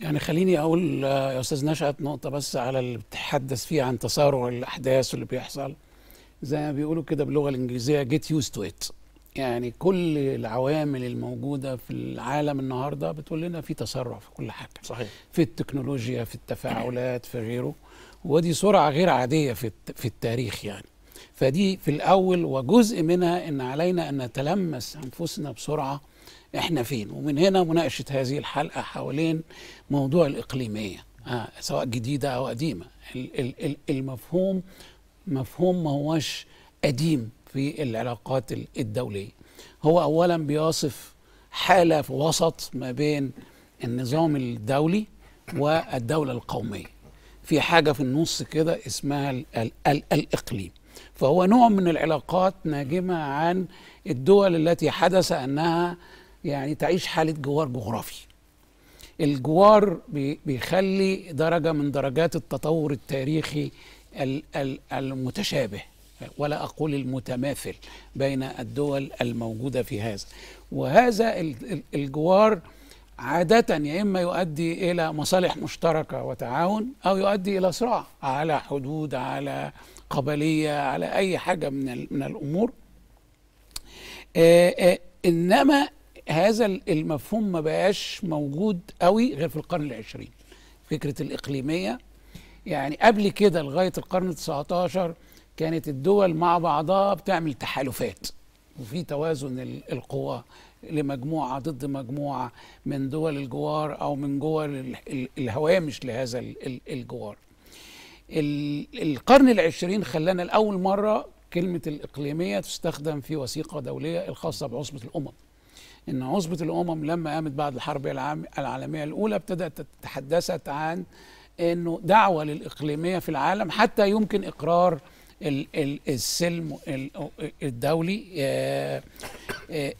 يعني خليني اقول آه، يا استاذ نشأت نقطه بس على اللي بتحدث فيه عن تسارع الاحداث واللي بيحصل زي ما بيقولوا كده باللغه الانجليزيه جيت يوز تو ات يعني كل العوامل الموجوده في العالم النهارده بتقول لنا في تسرع في كل حاجه صحيح في التكنولوجيا في التفاعلات في غيره ودي سرعه غير عاديه في في التاريخ يعني فدي في الأول وجزء منها أن علينا أن نتلمس أنفسنا بسرعة إحنا فين ومن هنا مناقشة هذه الحلقة حوالين موضوع الإقليمية آه سواء جديدة أو قديمة المفهوم مفهوم ما هوش قديم في العلاقات الدولية هو أولا بيصف حالة في وسط ما بين النظام الدولي والدولة القومية في حاجة في النص كده اسمها الـ الـ الـ الإقليم فهو نوع من العلاقات ناجمة عن الدول التي حدث أنها يعني تعيش حالة جوار جغرافي الجوار بيخلي درجة من درجات التطور التاريخي المتشابه ولا أقول المتماثل بين الدول الموجودة في هذا وهذا الجوار عادة يا إما يؤدي إلى مصالح مشتركة وتعاون أو يؤدي إلى صراع على حدود على قبلية على أي حاجة من, من الأمور إنما هذا المفهوم ما بقاش موجود قوي غير في القرن العشرين فكرة الإقليمية يعني قبل كده لغاية القرن ال19 كانت الدول مع بعضها بتعمل تحالفات وفي توازن القوى لمجموعه ضد مجموعه من دول الجوار او من جوار الهوامش لهذا الجوار. القرن العشرين خلانا لاول مره كلمه الاقليميه تستخدم في وثيقه دوليه الخاصه بعصبه الامم. ان عصبه الامم لما قامت بعد الحرب العالميه الاولى ابتدت تحدثت عن انه دعوه للاقليميه في العالم حتى يمكن اقرار السلم الدولي آه، آه،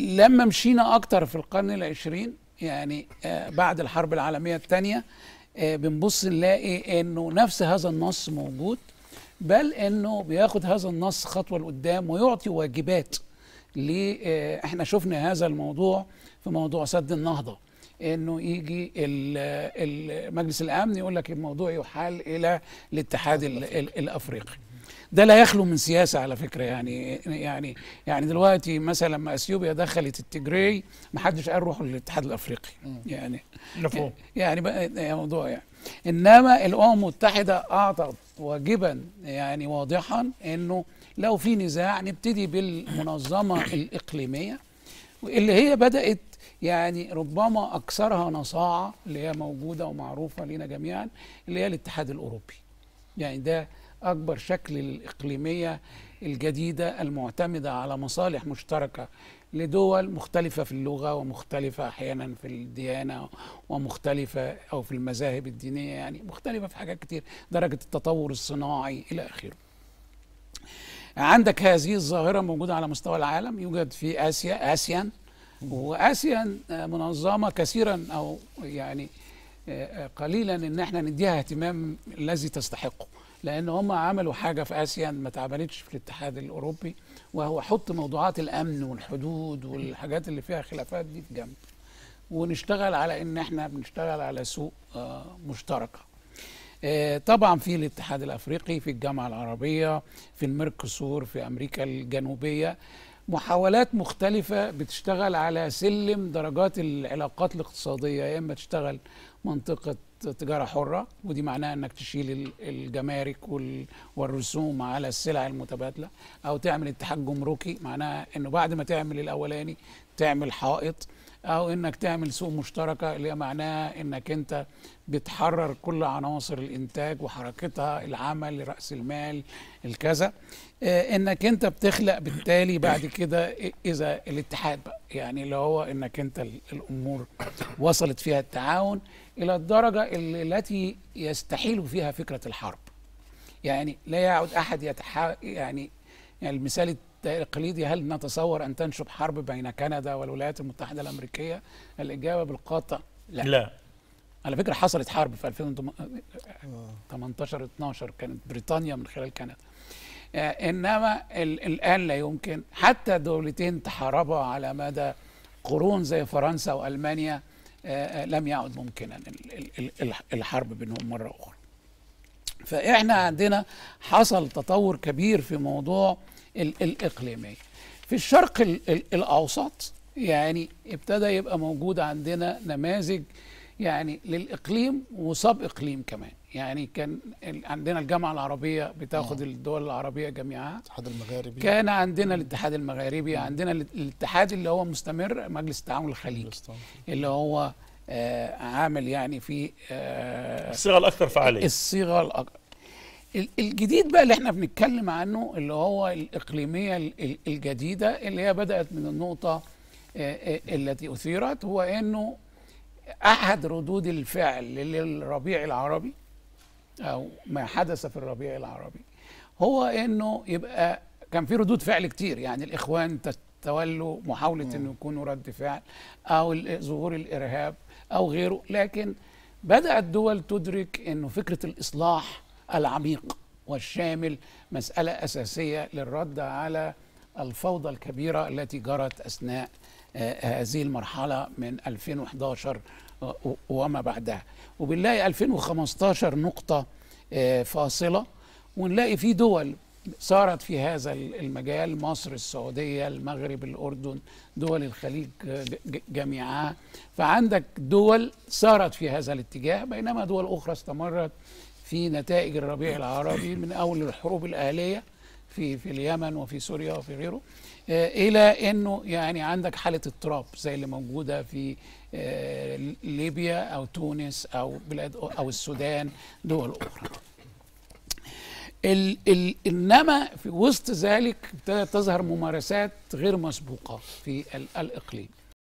لما مشينا اكتر في القرن العشرين يعني آه، بعد الحرب العالميه الثانيه آه، بنبص نلاقي انه نفس هذا النص موجود بل انه بياخد هذا النص خطوه لقدام ويعطي واجبات آه، احنا شفنا هذا الموضوع في موضوع سد النهضه انه يجي مجلس الامن يقول لك الموضوع يحال الى الاتحاد الافريقي ده لا يخلو من سياسه على فكره يعني يعني يعني دلوقتي مثلا لما اثيوبيا دخلت التجري ما حدش قال روحوا للاتحاد الافريقي يعني يعني بقى موضوع يعني انما الامم المتحده اعطت واجبا يعني واضحا انه لو في نزاع نبتدي بالمنظمه الاقليميه اللي هي بدات يعني ربما اكثرها نصاعه اللي هي موجوده ومعروفه لنا جميعا اللي هي الاتحاد الاوروبي يعني ده أكبر شكل الإقليمية الجديدة المعتمدة على مصالح مشتركة لدول مختلفة في اللغة ومختلفة أحيانا في الديانة ومختلفة أو في المذاهب الدينية يعني مختلفة في حاجات كتير درجة التطور الصناعي إلى آخره عندك هذه الظاهرة موجودة على مستوى العالم يوجد في آسيا آسيان وآسيان منظمة كثيرا أو يعني آه، قليلا ان احنا نديها اهتمام الذي تستحقه لان هم عملوا حاجه في اسيا ما اتعملتش في الاتحاد الاوروبي وهو حط موضوعات الامن والحدود والحاجات اللي فيها خلافات دي في جنب ونشتغل على ان احنا بنشتغل على سوق آه، مشتركه آه، طبعا في الاتحاد الافريقي في الجامعه العربيه في الميركوسور في امريكا الجنوبيه محاولات مختلفة بتشتغل على سلم درجات العلاقات الاقتصادية يا إما تشتغل منطقة تجاره حره ودي معناها انك تشيل الجمارك والرسوم على السلع المتبادله او تعمل اتحاد جمركي معناها انه بعد ما تعمل الاولاني تعمل حائط او انك تعمل سوق مشتركه اللي معناها انك انت بتحرر كل عناصر الانتاج وحركتها العمل راس المال الكذا آه، انك انت بتخلق بالتالي بعد كده اذا الاتحاد بقى يعني اللي هو انك انت الامور وصلت فيها التعاون الى الدرجه التي يستحيل فيها فكره الحرب يعني لا يعد احد يتحا يعني يعني المثال تقليدي هل نتصور أن تنشب حرب بين كندا والولايات المتحدة الأمريكية الإجابة بالقاطع لا, لا. على فكرة حصلت حرب في 2018 12 كانت بريطانيا من خلال كندا آه، إنما الآن لا يمكن حتى دولتين تحاربا على مدى قرون زي فرنسا وألمانيا آه، آه، لم يعد ممكنا الحرب بينهم مرة أخرى فإحنا عندنا حصل تطور كبير في موضوع الإقليمية في الشرق الأوسط يعني ابتدى يبقى موجود عندنا نماذج يعني للإقليم وصب إقليم كمان يعني كان عندنا الجامعة العربية بتاخد أوه. الدول العربية جميعها الاتحاد المغاربي كان عندنا الاتحاد المغاربي عندنا الاتحاد اللي هو مستمر مجلس التعاون الخليجي اللي هو آه، عامل يعني في آه، الصيغه الاكثر فعاليه الصيغه الأكثر الجديد بقى اللي احنا بنتكلم عنه اللي هو الاقليميه الجديده اللي هي بدات من النقطه آه، التي اثيرت هو انه احد ردود الفعل للربيع العربي او ما حدث في الربيع العربي هو انه يبقى كان في ردود فعل كتير يعني الاخوان تولوا محاوله انه يكونوا رد فعل او ظهور الارهاب أو غيره لكن بدأت الدول تدرك أنه فكرة الإصلاح العميق والشامل مسألة أساسية للرد على الفوضى الكبيرة التي جرت أثناء آه، هذه المرحلة من 2011 آه، وما بعدها وبنلاقي 2015 نقطة آه، فاصلة ونلاقي في دول صارت في هذا المجال مصر السعودية المغرب الأردن دول الخليج آه، جميعها فعندك دول صارت في هذا الاتجاه بينما دول أخرى استمرت في نتائج الربيع العربي من أول الحروب الأهلية في في اليمن وفي سوريا وفي غيره آه، الى انه يعني عندك حاله اضطراب زي اللي موجوده في آه، ليبيا او تونس او بلاد او السودان دول اخرى ال ال انما في وسط ذلك ابتدت تظهر ممارسات غير مسبوقه في الاقليم